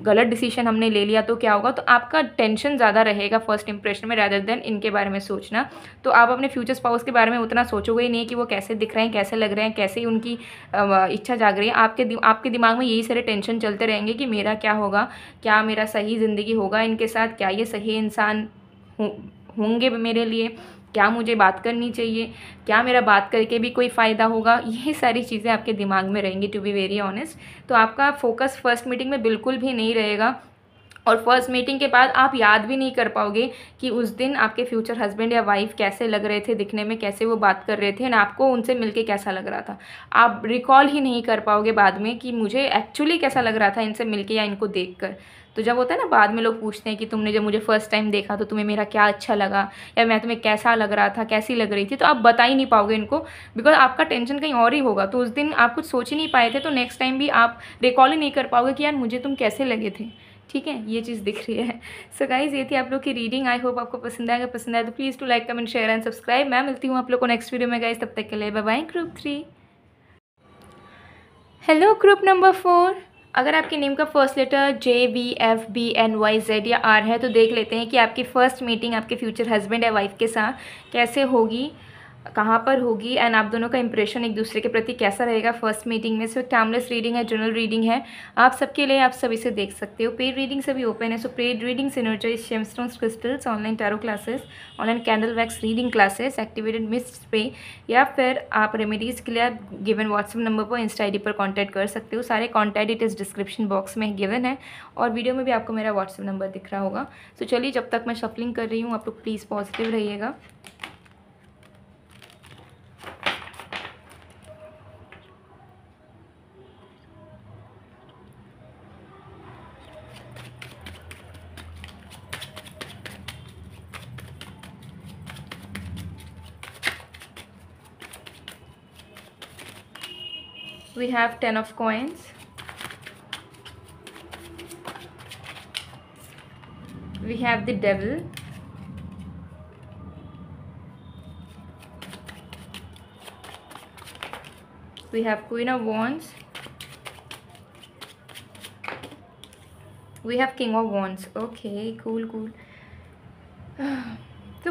गलत डिसीजन हमने ले लिया तो क्या होगा तो आपका टेंशन ज़्यादा रहेगा फर्स्ट इंप्रेशन में रैदर देन इनके बारे में सोचना तो आप अपने फ्यूचर स्पाउस के बारे में उतना सोचोगे ही नहीं कि वो कैसे दिख रहे हैं कैसे लग रहे हैं कैसे उनकी इच्छा जाग रही है आपके दि, आपके दिमाग में यही सारे टेंशन चलते रहेंगे कि मेरा क्या होगा क्या मेरा सही ज़िंदगी होगा इनके साथ क्या ये सही इंसान होंगे मेरे लिए क्या मुझे बात करनी चाहिए क्या मेरा बात करके भी कोई फ़ायदा होगा ये सारी चीज़ें आपके दिमाग में रहेंगी टू बी वेरी ऑनेस्ट तो आपका फोकस फर्स्ट मीटिंग में बिल्कुल भी नहीं रहेगा और फर्स्ट मीटिंग के बाद आप याद भी नहीं कर पाओगे कि उस दिन आपके फ्यूचर हस्बैंड या वाइफ कैसे लग रहे थे दिखने में कैसे वो बात कर रहे थे एंड आपको उनसे मिलके कैसा लग रहा था आप रिकॉल ही नहीं कर पाओगे बाद में कि मुझे एक्चुअली कैसा लग रहा था इनसे मिलके या इनको देख कर तो जब होता है ना बाद में लोग पूछते हैं कि तुमने जब मुझे फ़र्स्ट टाइम देखा तो तुम्हें मेरा क्या अच्छा लगा या मैं तुम्हें कैसा लग रहा था कैसी लग रही थी तो आप बता ही नहीं पाओगे इनको बिकॉज आपका टेंशन कहीं और ही होगा तो उस दिन आप कुछ सोच ही नहीं पाए थे तो नेक्स्ट टाइम भी आप रिकॉल ही नहीं कर पाओगे कि यार मुझे तुम कैसे लगे थे ठीक है ये चीज़ दिख रही है सो so गाइज ये थी आप लोग की रीडिंग आई होप आपको पसंद आएगा पसंद आए तो please to like comment share and subscribe मैं मिलती हूँ आप लोग को नेक्स्ट वीडियो में गाइज तब तक के लिए bye bye group three hello group number four अगर आपके नेम का first letter J B F B N Y Z या आर है तो देख लेते हैं कि आपकी फ़र्स्ट मीटिंग आपके फ्यूचर हस्बैंड या वाइफ के साथ कैसे होगी कहाँ पर होगी एंड आप दोनों का इंप्रेशन एक दूसरे के प्रति कैसा रहेगा फर्स्ट मीटिंग में सो कैमलेस रीडिंग है जनरल रीडिंग है आप सबके लिए आप सभी से देख सकते हो पेड रीडिंग से भी ओपन है so paid reading synergise gemstones crystals online tarot classes online candle wax reading classes activated mist पे या फिर आप रेमेडीज़ के लिए गिवन व्हाट्सअप नंबर पर इंस्टा आई पर कॉन्टैक्ट कर सकते हो सारे कॉन्टैक्ट डिटेल्स डिस्क्रिप्शन बॉक्स में गिवन है और वीडियो में भी आपको मेरा व्हाट्सअप नंबर दिख रहा होगा सो चलिए जब तक मैं शफलिंग कर रही हूँ आप लोग प्लीज़ पॉजिटिव रहिएगा we have 10 of coins. We have the devil. We have queen of wands. We have king of wands. Okay, cool, cool.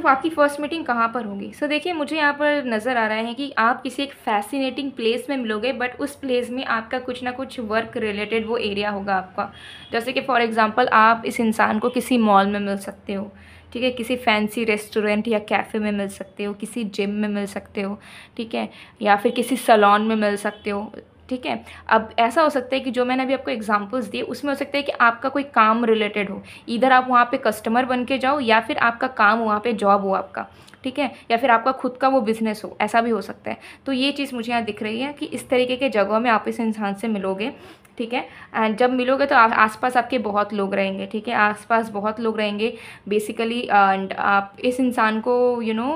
आपकी फ़र्स्ट मीटिंग कहाँ पर होगी सो so, देखिए मुझे यहाँ पर नज़र आ रहा है कि आप किसी एक फैसिनेटिंग प्लेस में मिलोगे बट उस प्लेस में आपका कुछ ना कुछ वर्क रिलेटेड वो एरिया होगा आपका जैसे कि फॉर एग्ज़ाम्पल आप इस इंसान को किसी मॉल में मिल सकते हो ठीक है किसी फैंसी रेस्टोरेंट या कैफ़े में मिल सकते हो किसी जिम में मिल सकते हो ठीक है या फिर किसी सलोन में मिल सकते हो ठीक है अब ऐसा हो सकता है कि जो मैंने अभी आपको एग्जांपल्स दिए उसमें हो सकता है कि आपका कोई काम रिलेटेड हो इधर आप वहाँ पे कस्टमर बन के जाओ या फिर आपका काम वहाँ पे जॉब हो आपका ठीक है या फिर आपका खुद का वो बिज़नेस हो ऐसा भी हो सकता है तो ये चीज़ मुझे यहाँ दिख रही है कि इस तरीके के जगहों में आप इस इंसान से मिलोगे ठीक है एंड जब मिलोगे तो आसपास आपके बहुत लोग रहेंगे ठीक है आसपास बहुत लोग रहेंगे बेसिकली एंड आप इस इंसान को यू नो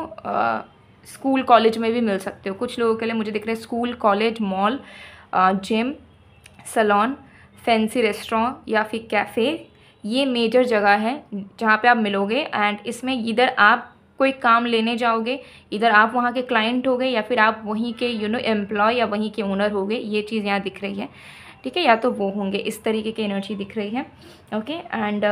स्कूल कॉलेज में भी मिल सकते हो कुछ लोगों के लिए मुझे दिख रहा है school college mall gym salon fancy restaurant या फिर कैफ़े ये मेजर जगह है जहाँ पे आप मिलोगे एंड इसमें इधर आप कोई काम लेने जाओगे इधर आप वहाँ के क्लाइंट होगे या फिर आप वहीं के यू नो एम्प्लॉय या वहीं के ओनर होगे ये चीज़ यहाँ दिख रही है ठीक है या तो वो होंगे इस तरीके की एनर्जी दिख रही है ओके एंड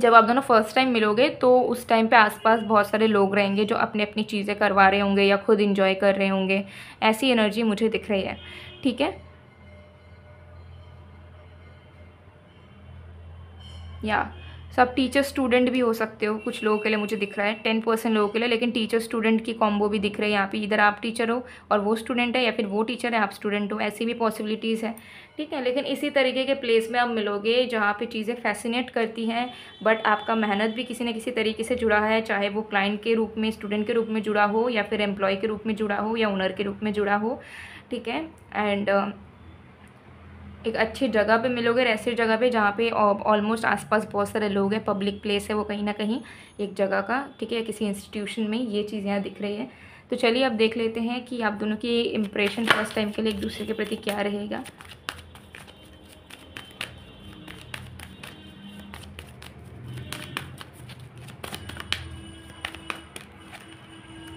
जब आप दोनों फर्स्ट टाइम मिलोगे तो उस टाइम पे आसपास बहुत सारे लोग रहेंगे जो अपनी अपनी चीज़ें करवा रहे होंगे या खुद इंजॉय कर रहे होंगे ऐसी एनर्जी मुझे दिख रही है ठीक है या सब आप टीचर स्टूडेंट भी हो सकते हो कुछ लोगों के लिए मुझे दिख रहा है टेन परसेंट लोगों के लिए लेकिन टीचर स्टूडेंट की कॉम्बो भी दिख रही है यहाँ पे इधर आप टीचर हो और वो स्टूडेंट है या फिर वो टीचर है आप स्टूडेंट हो ऐसी भी पॉसिबिलिटीज़ है ठीक है लेकिन इसी तरीके के प्लेस में आप मिलोगे जहाँ पे चीज़ें फैसिनेट करती हैं बट आपका मेहनत भी किसी न किसी तरीके से जुड़ा है चाहे वो क्लाइंट के रूप में स्टूडेंट के रूप में जुड़ा हो या फिर एम्प्लॉय के रूप में जुड़ा हो या ओनर के रूप में जुड़ा हो ठीक है एंड uh, एक अच्छी जगह पे मिलोगे ऐसी जगह पे जहाँ पे ऑलमोस्ट आसपास बहुत सारे लोग हैं पब्लिक प्लेस है वो कहीं ना कहीं एक जगह का ठीक है किसी इंस्टीट्यूशन में ये चीज़ यहाँ दिख रही है तो चलिए अब देख लेते हैं कि आप दोनों की इम्प्रेशन फर्स्ट टाइम के लिए एक दूसरे के प्रति क्या रहेगा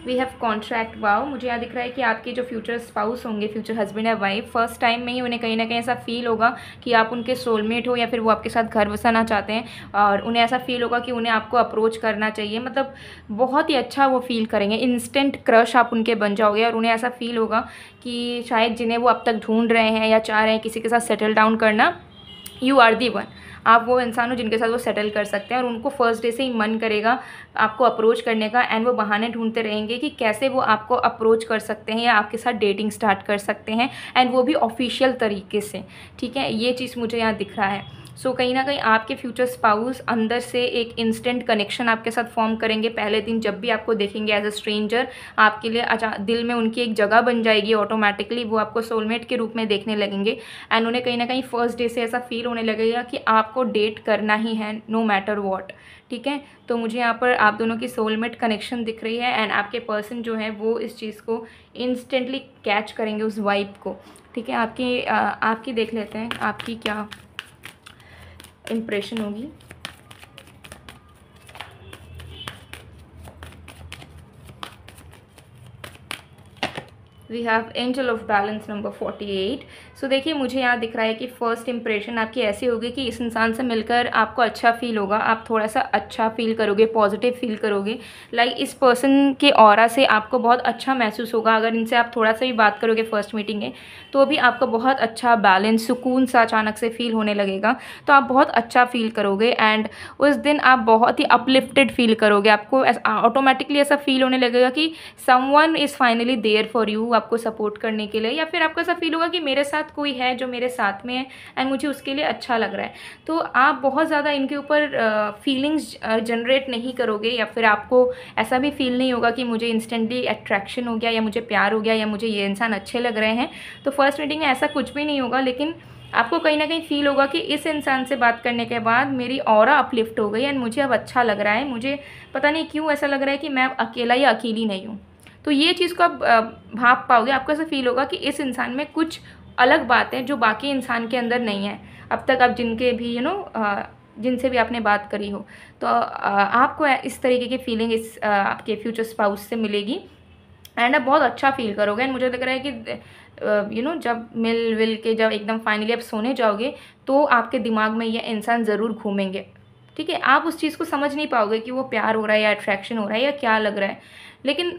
वी हैव कॉन्ट्रैक्ट वाओ मुझे यहाँ दिख रहा है कि आपके जो फ्यूचर स्पाउस होंगे फ्यूचर हस्बैंड या वाइफ फर्स्ट टाइम में ही उन्हें कहीं ना कहीं ऐसा फील होगा कि आप उनके सोलमेट हो या फिर वो आपके साथ घर बसाना चाहते हैं और उन्हें ऐसा फील होगा कि उन्हें आपको अप्रोच करना चाहिए मतलब बहुत ही अच्छा वो फील करेंगे इंस्टेंट क्रश आप उनके बन जाओगे और उन्हें ऐसा फील होगा कि शायद जिन्हें वो अब तक ढूंढ रहे हैं या चाह रहे हैं किसी के साथ सेटल डाउन करना यू आर दी वन आप वो इंसान हो जिनके साथ वो सेटल कर सकते हैं और उनको फर्स्ट डे से ही मन करेगा आपको अप्रोच करने का एंड वो बहाने ढूंढते रहेंगे कि कैसे वो आपको अप्रोच कर सकते हैं या आपके साथ डेटिंग स्टार्ट कर सकते हैं एंड वो भी ऑफिशियल तरीके से ठीक है ये चीज़ मुझे यहाँ दिख रहा है सो so, कहीं ना कहीं आपके फ्यूचर स्पाउस अंदर से एक इंस्टेंट कनेक्शन आपके साथ फॉर्म करेंगे पहले दिन जब भी आपको देखेंगे एज अ स्ट्रेंजर आपके लिए अचा दिल में उनकी एक जगह बन जाएगी ऑटोमेटिकली वो आपको सोलमेट के रूप में देखने लगेंगे एंड उन्हें कहीं ना कहीं फर्स्ट डे से ऐसा फील होने लगेगा कि आपको डेट करना ही है नो मैटर वॉट ठीक है तो मुझे यहाँ पर आप दोनों की सोलमेट कनेक्शन दिख रही है एंड आपके पर्सन जो है वो इस चीज़ को इंस्टेंटली कैच करेंगे उस वाइब को ठीक है आपकी आपकी देख लेते हैं आपकी क्या इम्प्रेशन होगी we have angel of balance number forty eight so देखिए मुझे यहाँ दिख रहा है कि फ़र्स्ट इंप्रेशन आपकी ऐसी होगी कि इस इंसान से मिलकर आपको अच्छा फील होगा आप थोड़ा सा अच्छा फील करोगे पॉजिटिव फील करोगे लाइक इस पर्सन के और से आपको बहुत अच्छा महसूस होगा अगर इनसे आप थोड़ा सा भी बात करोगे फर्स्ट मीटिंग में तो भी आपको बहुत अच्छा बैलेंस सुकून सा अचानक से फील होने लगेगा तो आप बहुत अच्छा फील करोगे एंड उस दिन आप बहुत ही अपलिफ्टेड फील करोगे आपको ऑटोमेटिकली ऐसा फील होने लगेगा कि someone is finally there for you आपको सपोर्ट करने के लिए या फिर आपको ऐसा फील होगा कि मेरे साथ साथ कोई है जो मेरे साथ में है एंड मुझे उसके लिए अच्छा लग रहा है तो आप बहुत ज़्यादा इनके ऊपर फीलिंग्स जनरेट नहीं करोगे या फिर आपको ऐसा भी फील नहीं होगा कि मुझे इंस्टेंटली अट्रैक्शन हो गया या मुझे प्यार हो गया या मुझे ये इंसान अच्छे लग रहे हैं तो फर्स्ट मीटिंग में ऐसा कुछ भी नहीं होगा लेकिन आपको कहीं ना कहीं फील होगा कि इस इंसान से बात करने के बाद मेरी और अपलिफ्ट हो गई एंड मुझे अब अच्छा लग रहा है मुझे पता नहीं क्यों ऐसा लग रहा है कि मैं अब अकेला या अकेली नहीं हूँ तो ये चीज़ को आप भाप पाओगे आपको ऐसा फील होगा कि इस इंसान में कुछ अलग बात है जो बाकी इंसान के अंदर नहीं है अब तक आप जिनके भी यू नो जिनसे भी आपने बात करी हो तो आपको इस तरीके की फीलिंग इस आपके फ्यूचर स्पाउस से मिलेगी एंड आप बहुत अच्छा फील करोगे एंड मुझे लग रहा है कि यू नो जब मिल विल के जब एकदम फाइनली आप सोने जाओगे तो आपके दिमाग में ये इंसान ज़रूर घूमेंगे ठीक है आप उस चीज़ को समझ नहीं पाओगे कि वो प्यार हो रहा है या अट्रैक्शन हो रहा है या क्या लग रहा है लेकिन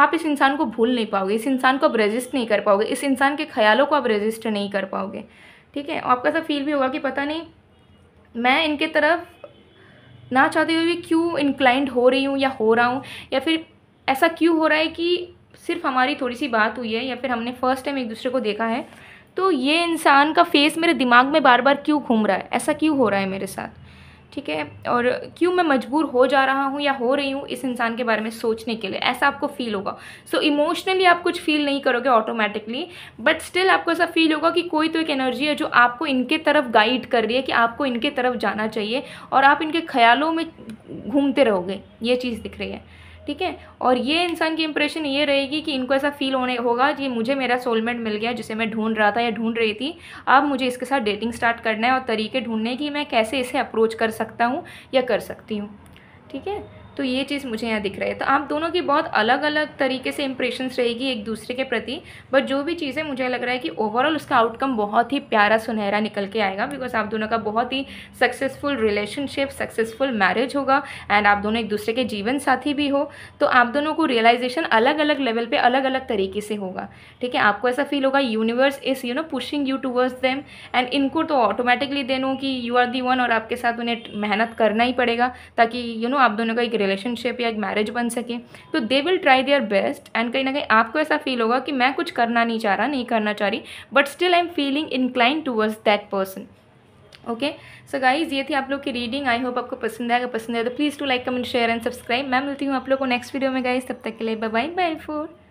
आप इस इंसान को भूल नहीं पाओगे इस इंसान को आप रजिस्ट नहीं कर पाओगे इस इंसान के ख्यालों को आप रजिस्ट नहीं कर पाओगे ठीक है आपका ऐसा फील भी होगा कि पता नहीं मैं इनके तरफ ना चाहते हुए भी क्यों इंक्लाइंड हो रही हूँ या हो रहा हूँ या फिर ऐसा क्यों हो रहा है कि सिर्फ हमारी थोड़ी सी बात हुई है या फिर हमने फर्स्ट टाइम एक दूसरे को देखा है तो ये इंसान का फेस मेरे दिमाग में बार बार क्यों घूम रहा है ऐसा क्यों हो रहा है मेरे साथ ठीक है और क्यों मैं मजबूर हो जा रहा हूँ या हो रही हूँ इस इंसान के बारे में सोचने के लिए ऐसा आपको फील होगा सो so, इमोशनली आप कुछ फील नहीं करोगे ऑटोमेटिकली बट स्टिल आपको ऐसा फील होगा कि कोई तो एक एनर्जी है जो आपको इनके तरफ गाइड कर रही है कि आपको इनके तरफ जाना चाहिए और आप इनके ख्यालों में घूमते रहोगे ये चीज़ दिख रही है ठीक है और ये इंसान की इंप्रेशन ये रहेगी कि इनको ऐसा फील होने होगा कि मुझे मेरा सोलमेट मिल गया जिसे मैं ढूंढ रहा था या ढूंढ रही थी अब मुझे इसके साथ डेटिंग स्टार्ट करना है और तरीके ढूंढने की मैं कैसे इसे अप्रोच कर सकता हूँ या कर सकती हूँ ठीक है तो ये चीज़ मुझे यहाँ दिख रही है तो आप दोनों की बहुत अलग अलग तरीके से इंप्रेशंस रहेगी एक दूसरे के प्रति बट जो भी चीज़ें मुझे लग रहा है कि ओवरऑल उसका आउटकम बहुत ही प्यारा सुनहरा निकल के आएगा बिकॉज आप दोनों का बहुत ही सक्सेसफुल रिलेशनशिप सक्सेसफुल मैरिज होगा एंड आप दोनों एक दूसरे के जीवन साथी भी हो तो आप दोनों को रियलाइजेशन अलग अलग लेवल पर अलग अलग तरीके से होगा ठीक है आपको ऐसा फील होगा universe is you know pushing you towards them and इनको तो ऑटोमेटिकली दे कि यू आर दी वन और आपके साथ उन्हें मेहनत करना ही पड़ेगा ताकि यू नो आप दोनों का एक रिलेशनशिप या एक मैरिज बन सके तो they will try their best and कहीं ना कहीं आपको ऐसा फील होगा कि मैं कुछ करना नहीं चाह रहा नहीं करना चाह रही but still I am feeling incline towards that person okay so guys ये थी आप लोग की रीडिंग आई होप आपको पसंद आएगा पसंद आए तो please to like comment share and subscribe मैं मिलती हूँ आप लोग को नेक्स्ट वीडियो में गाइज तब तक के लिए बाय बाय फोर